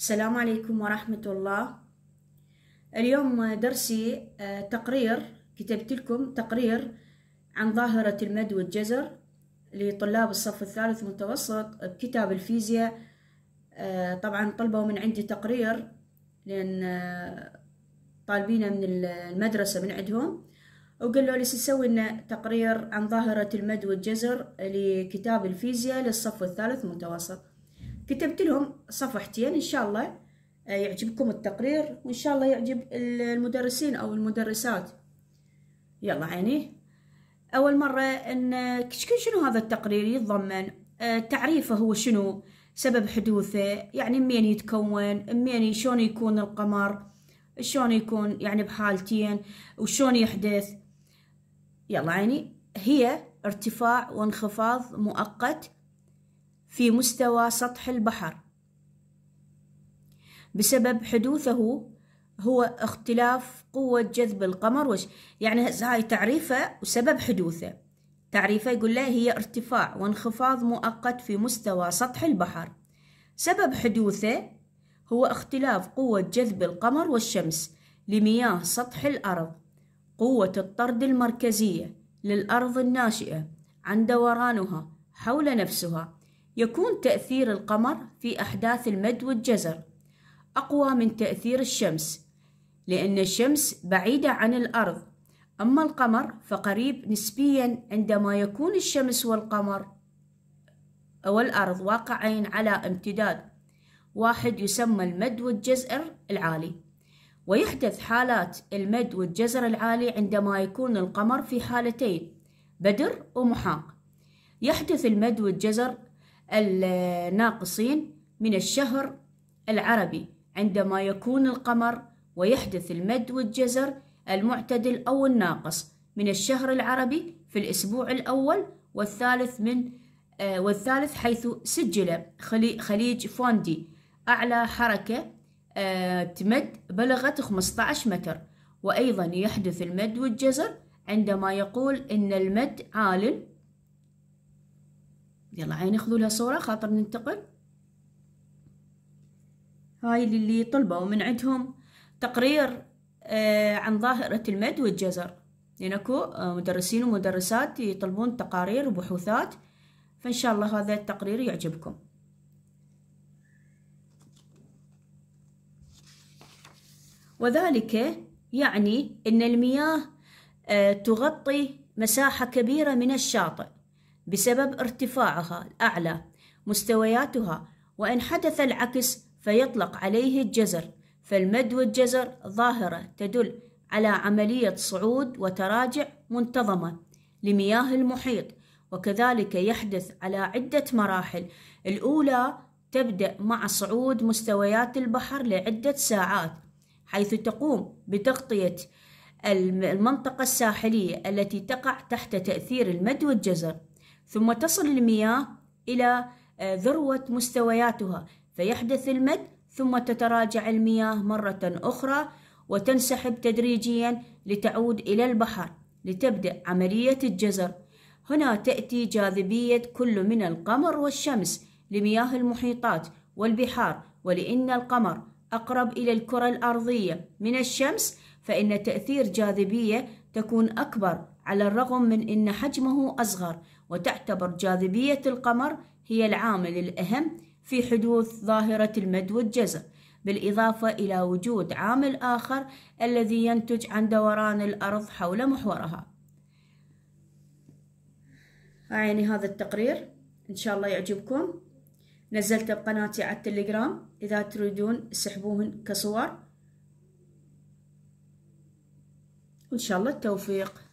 السلام عليكم ورحمة الله اليوم درسي آه، تقرير كتبت لكم تقرير عن ظاهرة المد والجزر لطلاب الصف الثالث متوسط بكتاب الفيزياء آه، طبعا طلبوا من عندي تقرير لأن آه، طالبينه من المدرسة من عندهم وقالوا لي سيسوي لنا تقرير عن ظاهرة المد والجزر لكتاب الفيزياء للصف الثالث متوسط كتبت لهم صفحتين ان شاء الله آه، يعجبكم التقرير وان شاء الله يعجب المدرسين او المدرسات يلا عيني اول مره ان شنو هذا التقرير يتضمن آه، تعريفه هو شنو سبب حدوثه يعني منين يتكون منين شلون يكون القمر شلون يكون يعني بحالتين وشلون يحدث يلا عيني هي ارتفاع وانخفاض مؤقت في مستوى سطح البحر بسبب حدوثه هو اختلاف قوة جذب القمر وش يعني هاي تعريفه وسبب حدوثه تعريفه يقول له هي ارتفاع وانخفاض مؤقت في مستوى سطح البحر سبب حدوثه هو اختلاف قوة جذب القمر والشمس لمياه سطح الأرض قوة الطرد المركزية للأرض الناشئة عن دورانها حول نفسها يكون تأثير القمر في أحداث المد والجزر أقوى من تأثير الشمس لأن الشمس بعيدة عن الأرض أما القمر فقريب نسبيا عندما يكون الشمس والقمر والأرض واقعين على امتداد واحد يسمى المد والجزر العالي ويحدث حالات المد والجزر العالي عندما يكون القمر في حالتين بدر ومحاق يحدث المد والجزر الناقصين من الشهر العربي عندما يكون القمر ويحدث المد والجزر المعتدل أو الناقص من الشهر العربي في الأسبوع الأول والثالث من آه، والثالث حيث سجل خليج فوندي أعلى حركة آه، تمد بلغت 15 متر وأيضا يحدث المد والجزر عندما يقول إن المد عال يلا عيني خذوا لها صورة خاطر ننتقل هاي اللي طلبوا من عندهم تقرير آه، عن ظاهرة المد والجزر لأن يعني أكو آه، مدرسين ومدرسات يطلبون تقارير وبحوثات فإن شاء الله هذا التقرير يعجبكم وذلك يعني أن المياه آه، تغطي مساحة كبيرة من الشاطئ بسبب ارتفاعها الأعلى مستوياتها وإن حدث العكس فيطلق عليه الجزر فالمد والجزر ظاهرة تدل على عملية صعود وتراجع منتظمة لمياه المحيط وكذلك يحدث على عدة مراحل الأولى تبدأ مع صعود مستويات البحر لعدة ساعات حيث تقوم بتغطية المنطقة الساحلية التي تقع تحت تأثير المد والجزر ثم تصل المياه إلى آه، ذروة مستوياتها فيحدث المد ثم تتراجع المياه مرة أخرى وتنسحب تدريجيا لتعود إلى البحر لتبدأ عملية الجزر هنا تأتي جاذبية كل من القمر والشمس لمياه المحيطات والبحار ولأن القمر أقرب إلى الكرة الأرضية من الشمس فإن تأثير جاذبية تكون أكبر على الرغم من أن حجمه أصغر وتعتبر جاذبية القمر هي العامل الأهم في حدوث ظاهرة المد والجزر بالإضافة إلى وجود عامل آخر الذي ينتج عن دوران الأرض حول محورها يعني هذا التقرير إن شاء الله يعجبكم نزلته بقناتي على التليجرام إذا تريدون سحبوهن كصور وإن شاء الله التوفيق